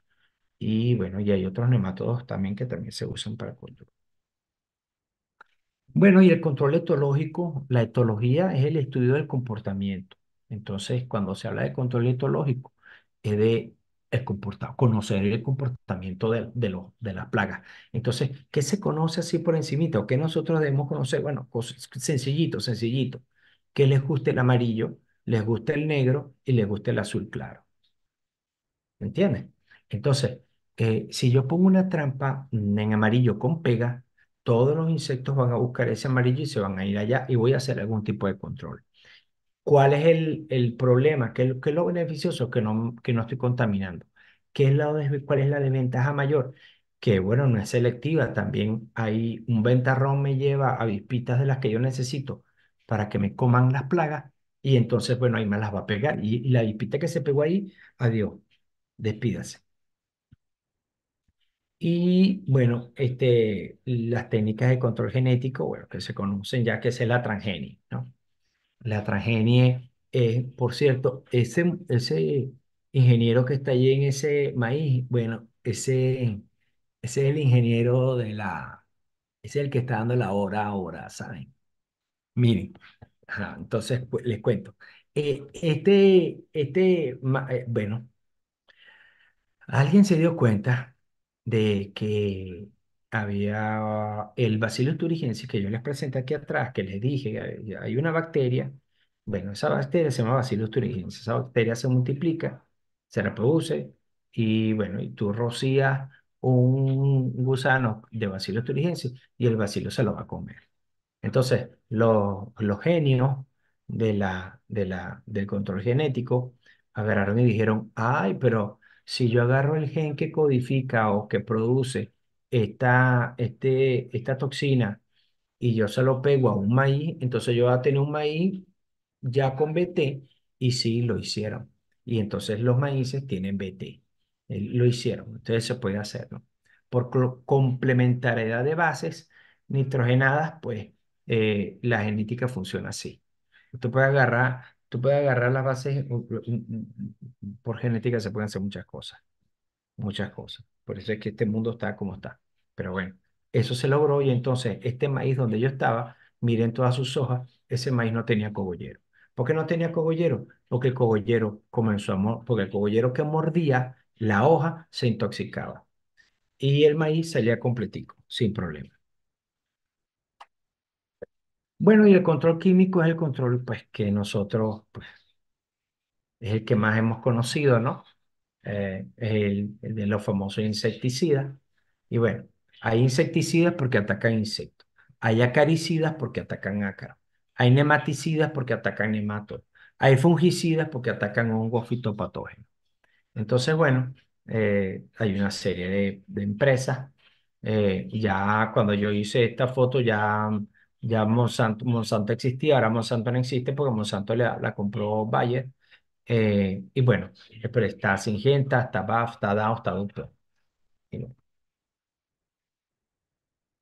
Y bueno, y hay otros nematodos también que también se usan para control. Bueno, y el control etológico, la etología es el estudio del comportamiento. Entonces, cuando se habla de control etológico, es de el conocer el comportamiento de, de las plagas. Entonces, ¿qué se conoce así por encimita? ¿O qué nosotros debemos conocer? Bueno, sencillito, sencillito. Que les guste el amarillo, les guste el negro y les guste el azul claro. ¿Me entiendes? Entonces, eh, si yo pongo una trampa en amarillo con pega, todos los insectos van a buscar ese amarillo y se van a ir allá y voy a hacer algún tipo de control. ¿Cuál es el, el problema? ¿Qué, es lo beneficioso? Que no, que no estoy contaminando. ¿Qué es ¿Cuál es la desventaja mayor? Que bueno, no es selectiva. También hay un ventarrón me lleva a de las que yo necesito para que me coman las plagas y entonces, bueno, ahí me las va a pegar. Y, la vispita que se pegó ahí, adiós, despídase. Y bueno, este, las técnicas de control genético, bueno, que se conocen ya que es la transgenia, ¿no? La transgenia, es, por cierto, ese, ese ingeniero que está allí en ese maíz, bueno, ese, es el ingeniero de la, es el que está dando la hora ahora, ¿saben? Miren, entonces pues, les cuento. Eh, este, este, eh, bueno, alguien se dio cuenta de que había el Bacillus thuringiensis que yo les presenté aquí atrás, que les dije, hay, una bacteria, bueno, esa bacteria se llama Bacillus thuringiensis, esa bacteria se multiplica, se reproduce y bueno, y tú rocías un gusano de Bacillus thuringiensis y el bacilo se lo va a comer. Entonces, los, los genios de la, de la, del control genético agarraron y dijeron, ay, pero si yo agarro el gen que codifica o que produce esta, este, esta toxina y yo se lo pego a un maíz, entonces yo voy a tener un maíz ya con BT y sí lo hicieron. Y entonces los maíces tienen BT. Lo hicieron, entonces se puede hacerlo. Por complementariedad de bases nitrogenadas, pues eh, la genética funciona así. Usted puede agarrar tú puedes agarrar las bases, por genética se pueden hacer muchas cosas, muchas cosas. Por eso es que este mundo está como está. Pero bueno, eso se logró y entonces este maíz donde yo estaba, miren todas sus hojas, ese maíz no tenía cogollero. ¿Por qué no tenía cogollero? Porque el cogollero comenzó a porque el cogollero que mordía la hoja se intoxicaba. Y el maíz salía completico, sin problema. Bueno, y el control químico es el control, pues, que nosotros, pues, es el que más hemos conocido, ¿no? Eh, es el, de los famosos insecticidas. Y bueno, hay insecticidas porque atacan insectos. Hay acaricidas porque atacan ácaros. Hay nematicidas porque atacan nematodos. Hay fungicidas porque atacan hongos fitopatógenos. Entonces, bueno, eh, hay una serie de, empresas. Eh, ya cuando yo hice esta foto, ya ya Monsanto, Monsanto existía, ahora Monsanto no existe porque Monsanto la, compró Bayer. Eh, y bueno, pero está Singenta, está BAF, está DAO, está DUP. Pues.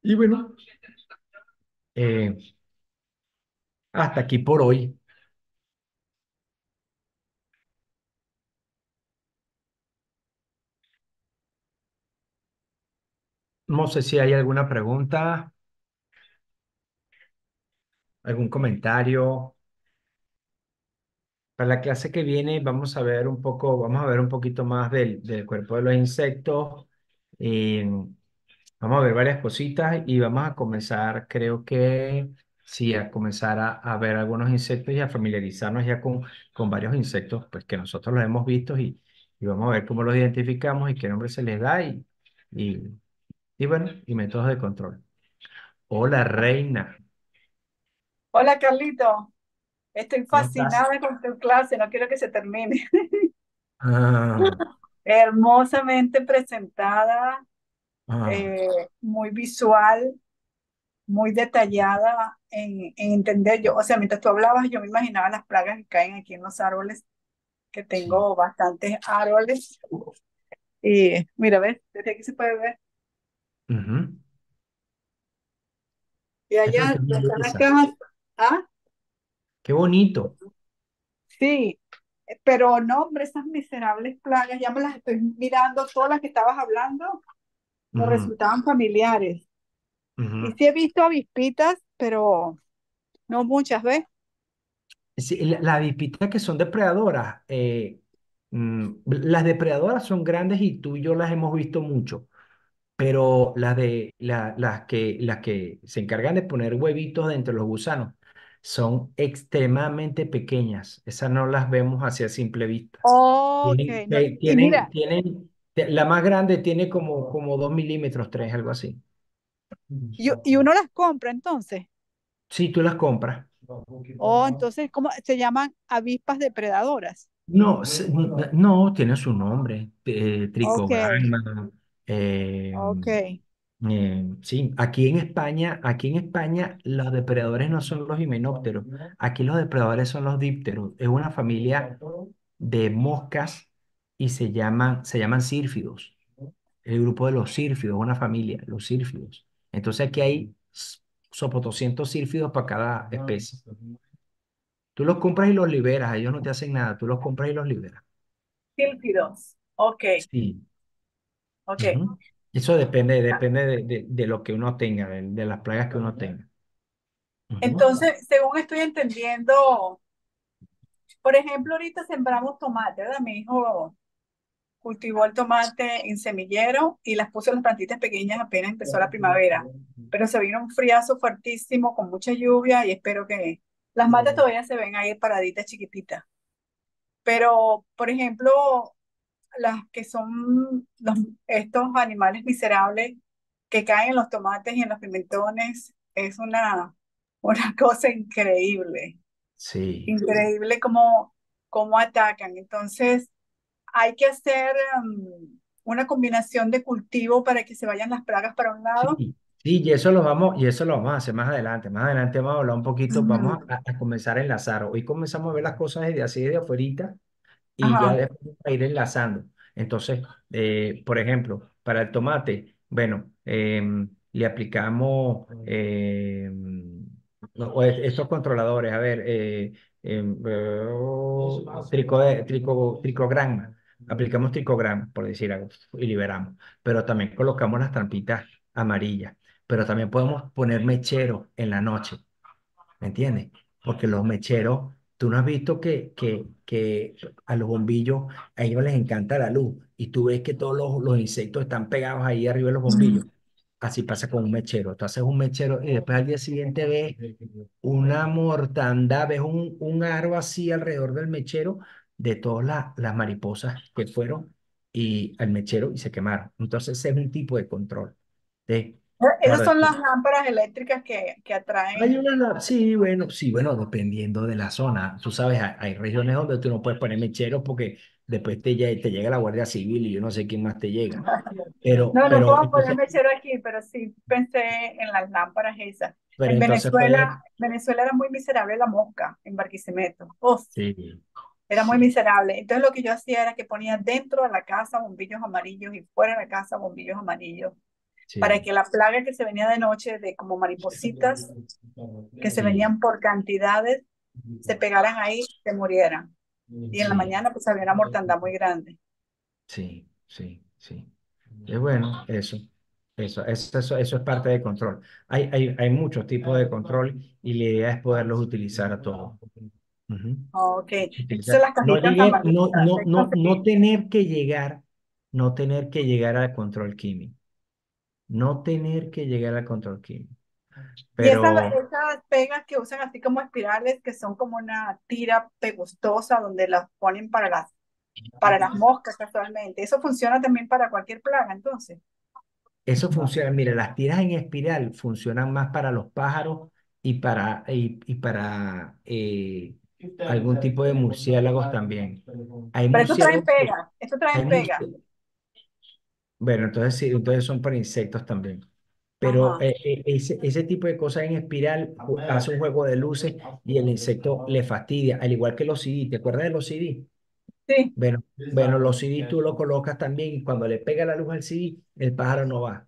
Y bueno, eh, hasta aquí por hoy. No sé si hay alguna pregunta algún comentario. Para la clase que viene vamos a ver un poco, vamos a ver un poquito más del, del cuerpo de los insectos. Em, vamos a ver varias cositas y vamos a comenzar, creo que sí, a comenzar a, ver algunos insectos y a familiarizarnos ya con, con varios insectos, pues que nosotros los hemos visto y, y vamos a ver cómo los identificamos y qué nombre se les da y, y, y bueno, y métodos de control. Hola, Reina. Hola Carlito, estoy fascinada con tu clase, no quiero que se termine. Ah. Hermosamente presentada, ah. eh, muy visual, muy detallada en, entender yo. O sea, mientras tú hablabas, yo me imaginaba las plagas que caen aquí en los árboles, que tengo bastantes árboles. Y mira, ves, desde aquí se puede ver. Y allá, están las ¿Ah? Qué bonito. Sí, pero no, hombre, esas miserables plagas, ya me las estoy mirando, todas las que estabas hablando, me resultaban familiares. Y sí he visto avispitas, pero no muchas, ¿ves? Sí, las la avispitas que son depredadoras, eh, mm, las depredadoras son grandes y tú y yo las hemos visto mucho, pero las, de, la, las, que, las que se encargan de poner huevitos entre los gusanos, son extremadamente pequeñas. Esas no las vemos hacia simple vista. la más grande tiene como, como 2 milímetros, tres, algo así. ¿Y, uno las compra entonces? Sí, tú las compras. Oh, entonces, ¿cómo se llaman avispas depredadoras? No, no, tiene su nombre, eh, okay. Eh, sí, aquí en España, aquí en España los depredadores no son los himenópteros, aquí los depredadores son los dípteros. Es una familia de moscas y se llaman, se llaman El grupo de los sírfidos una familia, los sírfidos Entonces aquí hay 200 sírfidos para cada especie. Tú los compras y los liberas, ellos no te hacen nada, tú los compras y los liberas. Sírfidos. ok. Sí. Ok. Eso depende, ah. depende de, lo que uno tenga, de, las plagas que uno tenga. Entonces, según estoy entendiendo, por ejemplo, ahorita sembramos tomate, ¿verdad? Mi hijo cultivó el tomate en semillero y las puso en las plantitas pequeñas apenas empezó la primavera. Pero se vino un friazo fuertísimo con mucha lluvia y espero que las matas todavía se ven ahí paraditas chiquititas. Pero, por ejemplo, las que son los, estos animales miserables que caen en los tomates y en los pimentones es una, una cosa increíble. Sí. Increíble cómo, cómo atacan. Entonces, hay que hacer em, una combinación de cultivo para que se vayan las plagas para un lado. Sí. y eso lo vamos, y eso lo vamos a hacer más adelante. Más adelante vamos a hablar un poquito, vamos a, comenzar a enlazar. Hoy comenzamos a ver las cosas de así, desde afuera, y ya Ajá. va a ir enlazando. Entonces, eh, por ejemplo, para el tomate, bueno, em, le aplicamos em, esos controladores, a ver, eh, em, eh trico- tricograma, aplicamos tricogram por decir algo, y liberamos, pero también colocamos las trampitas amarillas, pero también podemos poner mecheros en la noche. ¿Me entiendes? Porque los mecheros Tú no has visto que, que, que a los bombillos, a ellos les encanta la luz y tú ves que todos los, los insectos están pegados ahí arriba de los bombillos. Así pasa con un mechero. Tú haces un mechero y después al día siguiente ves una mortanda, ves un, un aro así alrededor del mechero de todas las mariposas que fueron y al mechero y se quemaron. Entonces ese es un tipo de control de esas son las lámparas eléctricas que, que atraen. Hay una, sí, bueno, sí, bueno, dependiendo de la zona. Tú sabes, hay, regiones donde tú no puedes poner mecheros porque después te, te llega la Guardia Civil y yo no sé quién más te llega. Pero, no, no puedo poner mecheros aquí, pero sí pensé en las lámparas esas. en Venezuela, Venezuela era muy miserable la mosca en Barquisimeto. Oh, era muy miserable. Entonces lo que yo hacía era que ponía dentro de la casa bombillos amarillos y fuera de la casa bombillos amarillos para que la plaga que se venía de noche, de como maripositas, que se venían por cantidades, se pegaran ahí, se murieran. Y en la mañana pues había una mortandad muy grande. Sí, sí, sí. Es bueno eso. Eso, eso, eso, es parte del control. Hay, hay, hay muchos tipos de control y la idea es poderlos utilizar a todos. Ok. no, no tener que llegar, no tener que llegar al control químico no tener que llegar al control químico. Pero... Y esas, pegas que usan así como espirales, que son como una tira pegustosa donde las ponen para las, para las moscas actualmente ¿Eso funciona también para cualquier plaga entonces? Eso funciona, mira, las tiras en espiral funcionan más para los pájaros y para, y, para eh, algún tipo de murciélagos también. Pero eso trae pega, esto trae pegas bueno, entonces sí, entonces son para insectos también. Pero eh, eh, ese, ese tipo de cosas en espiral hace un juego de luces y el insecto le fastidia, al igual que los CD. ¿Te acuerdas de los CD? Sí. Bueno, bueno, los CD tú los colocas también y cuando le pega la luz al CD, el pájaro no va.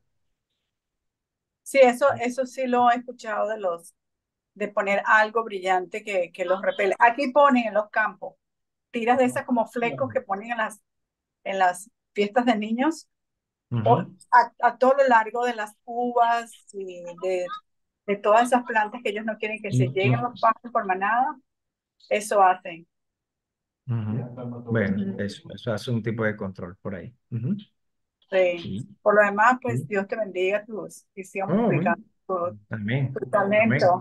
Sí, eso, eso sí lo he escuchado de los, de poner algo brillante que, que los repele. Aquí ponen en los campos tiras de esas como flecos que ponen en las, en las fiestas de niños, a, a, todo lo largo de las uvas y de, de, todas esas plantas que ellos no quieren que se lleguen los pájaros por manada, eso hacen. Bueno, eso, eso hace un tipo de control por ahí. sí. Por lo demás, pues Dios te bendiga tus, y sigamos tu, talento.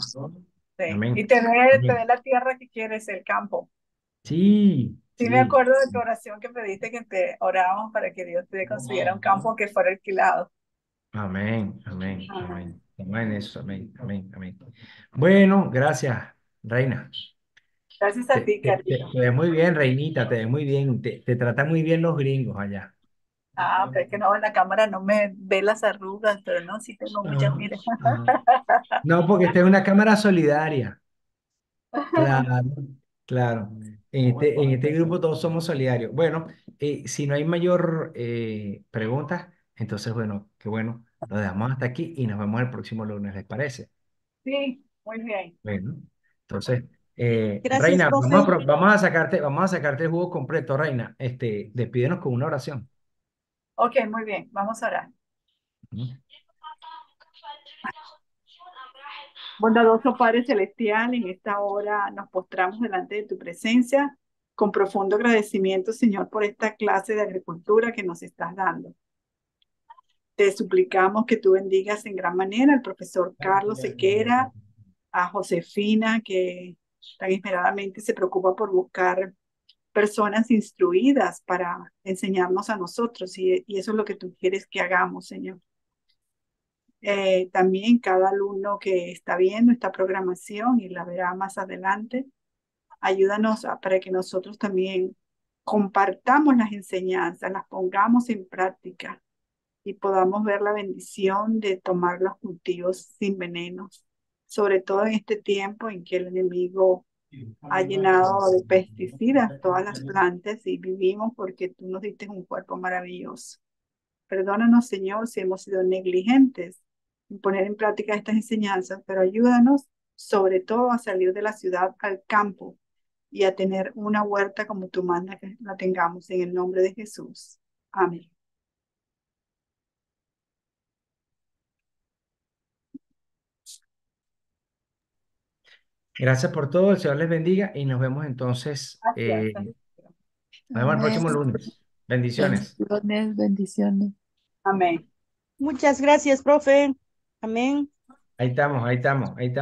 Sí. Y tener, tener la tierra que quieres, el campo. Sí, Sí, me acuerdo de tu oración que pediste que te orábamos para que Dios te construyera un campo que fuera alquilado. Amén, amén, amén. Amén, amén, amén, Bueno, gracias, Reina. Gracias a ti, Carlito. Te, ves muy bien, Reinita, te ves muy bien. Te, tratan muy bien los gringos allá. Ah, pero es que no, en la cámara no me ve las arrugas, pero no, sí tengo ah, muchas, no, No. Ah. no, porque esta es una cámara solidaria. Claro, claro. Este, en este, grupo todos somos solidarios. Bueno, eh, si no hay mayor eh, pregunta, entonces, bueno, qué bueno, lo dejamos hasta aquí y nos vemos el próximo lunes, ¿les parece? Sí, muy bien. Bueno, entonces, eh, Reina, vamos a, sacarte, vamos a sacarte el jugo completo, Reina. Este, despídenos con una oración. Ok, muy bien, vamos a orar. Bondadoso Padre Celestial, en esta hora nos postramos delante de tu presencia con profundo agradecimiento, Señor, por esta clase de agricultura que nos estás dando. Te suplicamos que tú bendigas en gran manera al profesor Carlos Sequera, a Josefina, que tan esperadamente se preocupa por buscar personas instruidas para enseñarnos a nosotros y eso es lo que tú quieres que hagamos, Señor. Eh, también cada alumno que está viendo esta programación y la verá más adelante, ayúdanos para que nosotros también compartamos las enseñanzas, las pongamos en práctica y podamos ver la bendición de tomar los cultivos sin venenos, sobre todo en este tiempo en que el enemigo ha llenado de pesticidas todas las plantas y vivimos porque tú nos diste un cuerpo maravilloso. Perdónanos, Señor, si hemos sido negligentes poner en práctica estas enseñanzas, pero ayúdanos sobre todo a salir de la ciudad al campo y a tener una huerta como tú mandas que la tengamos en el nombre de Jesús. Amén. Gracias por todo, el Señor les bendiga y nos vemos entonces. Eh, el próximo lunes. Bendiciones. Bendiciones, bendiciones. Amén. Muchas gracias, profe. Amén. Ahí estamos, ahí estamos, ahí estamos.